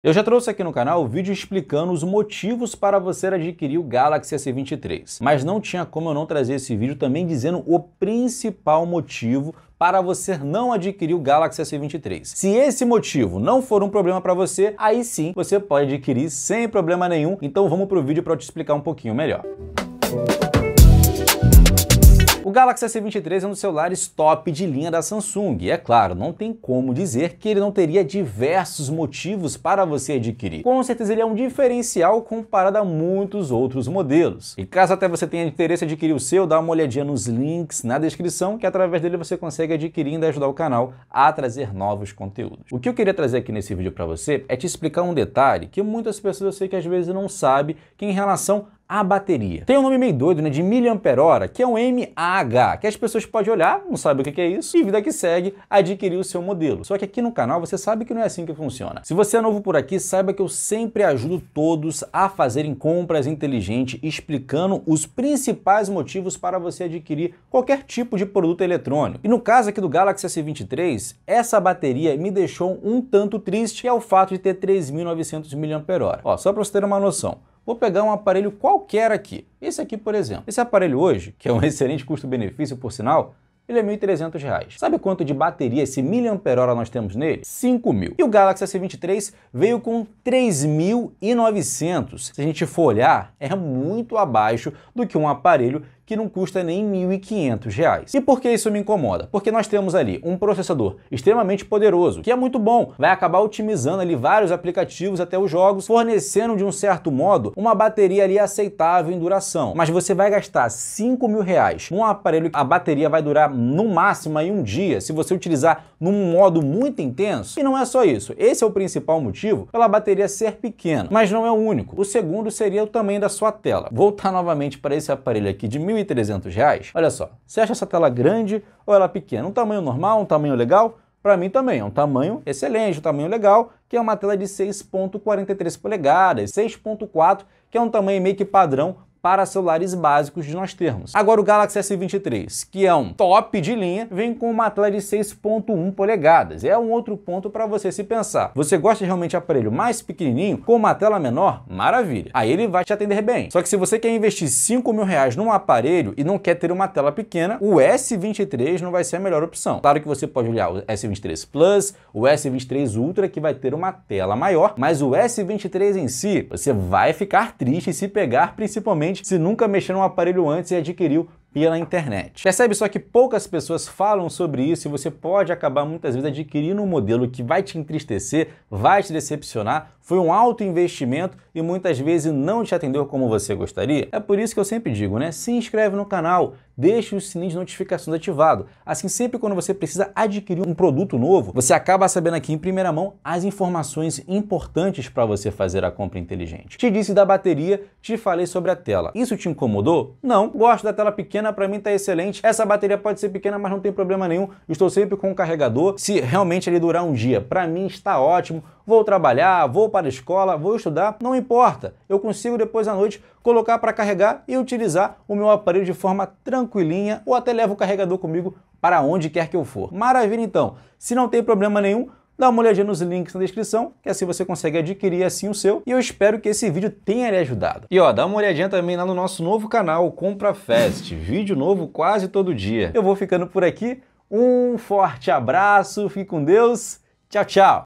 Eu já trouxe aqui no canal o vídeo explicando os motivos para você adquirir o Galaxy S23, mas não tinha como eu não trazer esse vídeo também dizendo o principal motivo para você não adquirir o Galaxy S23. Se esse motivo não for um problema para você, aí sim você pode adquirir sem problema nenhum. Então vamos para o vídeo para eu te explicar um pouquinho melhor. Galaxy S23 é um dos celulares top de linha da Samsung. E é claro, não tem como dizer que ele não teria diversos motivos para você adquirir. Com certeza ele é um diferencial comparado a muitos outros modelos. E caso até você tenha interesse em adquirir o seu, dá uma olhadinha nos links na descrição, que através dele você consegue adquirindo e ajudar o canal a trazer novos conteúdos. O que eu queria trazer aqui nesse vídeo para você é te explicar um detalhe que muitas pessoas eu sei que às vezes não sabe, que em relação a bateria. Tem um nome meio doido, né, de miliampere-hora, que é um mAh, que as pessoas podem olhar, não sabem o que é isso, e vida que segue, adquirir o seu modelo. Só que aqui no canal você sabe que não é assim que funciona. Se você é novo por aqui, saiba que eu sempre ajudo todos a fazerem compras inteligentes, explicando os principais motivos para você adquirir qualquer tipo de produto eletrônico. E no caso aqui do Galaxy S23, essa bateria me deixou um tanto triste, que é o fato de ter 3.900 mAh. Ó, só para você ter uma noção, Vou pegar um aparelho qualquer aqui, esse aqui por exemplo. Esse aparelho hoje, que é um excelente custo-benefício por sinal, ele é R$ 1.300. Sabe quanto de bateria esse mAh nós temos nele? 5.000. E o Galaxy S23 veio com 3.900. Se a gente for olhar, é muito abaixo do que um aparelho que não custa nem R$ 1.500. E por que isso me incomoda? Porque nós temos ali um processador extremamente poderoso, que é muito bom, vai acabar otimizando ali vários aplicativos até os jogos, fornecendo de um certo modo uma bateria ali aceitável em duração. Mas você vai gastar R$ mil reais num aparelho que a bateria vai durar no máximo aí um dia, se você utilizar num modo muito intenso. E não é só isso, esse é o principal motivo pela bateria ser pequena, mas não é o único. O segundo seria o tamanho da sua tela. Voltar novamente para esse aparelho aqui de R$ R$ reais. Olha só, você acha essa tela grande ou ela pequena? Um tamanho normal, um tamanho legal? Para mim também, é um tamanho excelente, um tamanho legal, que é uma tela de 6.43 polegadas, 6.4, que é um tamanho meio que padrão para celulares básicos de nós termos. Agora o Galaxy S23, que é um top de linha, vem com uma tela de 6.1 polegadas. É um outro ponto para você se pensar. Você gosta realmente de aparelho mais pequenininho, com uma tela menor? Maravilha. Aí ele vai te atender bem. Só que se você quer investir 5 mil reais num aparelho e não quer ter uma tela pequena, o S23 não vai ser a melhor opção. Claro que você pode olhar o S23 Plus, o S23 Ultra, que vai ter uma tela maior, mas o S23 em si, você vai ficar triste se pegar principalmente principalmente se nunca mexeu no aparelho antes e adquiriu pela internet. Percebe só que poucas pessoas falam sobre isso e você pode acabar muitas vezes adquirindo um modelo que vai te entristecer, vai te decepcionar, foi um alto investimento e muitas vezes não te atendeu como você gostaria. É por isso que eu sempre digo, né? Se inscreve no canal, deixe o sininho de notificações ativado. Assim, sempre quando você precisa adquirir um produto novo, você acaba sabendo aqui em primeira mão as informações importantes para você fazer a compra inteligente. Te disse da bateria, te falei sobre a tela. Isso te incomodou? Não, gosto da tela pequena, para mim tá excelente. Essa bateria pode ser pequena, mas não tem problema nenhum. Estou sempre com o carregador. Se realmente ele durar um dia, para mim está ótimo vou trabalhar, vou para a escola, vou estudar, não importa. Eu consigo depois à noite colocar para carregar e utilizar o meu aparelho de forma tranquilinha ou até levo o carregador comigo para onde quer que eu for. Maravilha então. Se não tem problema nenhum, dá uma olhadinha nos links na descrição, que assim você consegue adquirir assim o seu. E eu espero que esse vídeo tenha lhe ajudado. E ó, dá uma olhadinha também lá no nosso novo canal, Compra Fest. vídeo novo quase todo dia. Eu vou ficando por aqui. Um forte abraço, fique com Deus. Tchau, tchau.